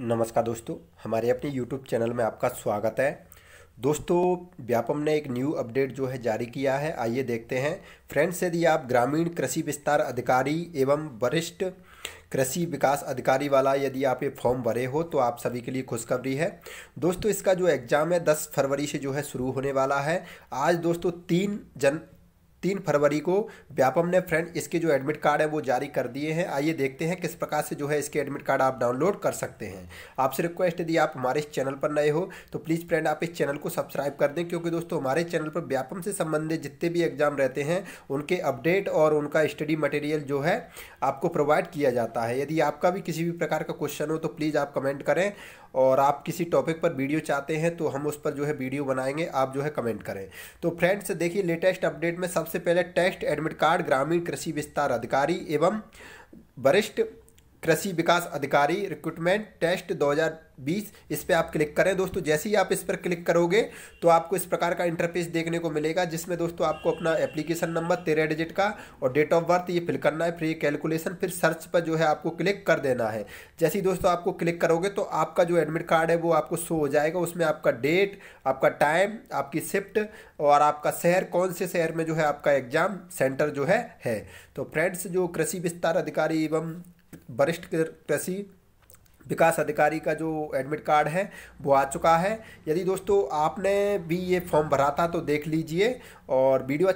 नमस्कार दोस्तों हमारे अपने YouTube चैनल में आपका स्वागत है दोस्तों व्यापम ने एक न्यू अपडेट जो है जारी किया है आइए देखते हैं फ्रेंड्स यदि आप ग्रामीण कृषि विस्तार अधिकारी एवं वरिष्ठ कृषि विकास अधिकारी वाला यदि आप ये फॉर्म भरे हो तो आप सभी के लिए खुशखबरी है दोस्तों इसका जो एग्ज़ाम है 10 फरवरी से जो है शुरू होने वाला है आज दोस्तों तीन जन तीन फरवरी को व्यापम ने फ्रेंड इसके जो एडमिट कार्ड है वो जारी कर दिए हैं आइए देखते हैं किस प्रकार से जो है इसके एडमिट कार्ड आप डाउनलोड कर सकते हैं आपसे रिक्वेस्ट यदि आप हमारे इस चैनल पर नए हो तो प्लीज़ फ्रेंड आप इस चैनल को सब्सक्राइब कर दें क्योंकि दोस्तों हमारे चैनल पर व्यापम से संबंधित जितने भी एग्जाम रहते हैं उनके अपडेट और उनका स्टडी मटेरियल जो है आपको प्रोवाइड किया जाता है यदि आपका भी किसी भी प्रकार का क्वेश्चन हो तो प्लीज़ आप कमेंट करें और आप किसी टॉपिक पर वीडियो चाहते हैं तो हम उस पर जो है वीडियो बनाएंगे आप जो है कमेंट करें तो फ्रेंड्स देखिए लेटेस्ट अपडेट में सबसे सबसे पहले टेस्ट एडमिट कार्ड ग्रामीण कृषि विस्तार अधिकारी एवं वरिष्ठ कृषि विकास अधिकारी रिक्रूटमेंट टेस्ट 2020 इस पर आप क्लिक करें दोस्तों जैसे ही आप इस पर क्लिक करोगे तो आपको इस प्रकार का इंटरफेस देखने को मिलेगा जिसमें दोस्तों आपको अपना एप्लीकेशन नंबर तेरह डिजिट का और डेट ऑफ बर्थ ये फिल करना है फिर ये कैलकुलेशन फिर सर्च पर जो है आपको क्लिक कर देना है जैसे ही दोस्तों आपको क्लिक करोगे तो आपका जो एडमिट कार्ड है वो आपको शो हो जाएगा उसमें आपका डेट आपका टाइम आपकी शिफ्ट और आपका शहर कौन से शहर में जो है आपका एग्जाम सेंटर जो है है तो फ्रेंड्स जो कृषि विस्तार अधिकारी एवं वरिष्ठ कृषि विकास अधिकारी का जो एडमिट कार्ड है वो आ चुका है यदि दोस्तों आपने भी ये फॉर्म भरा था तो देख लीजिए और वीडियो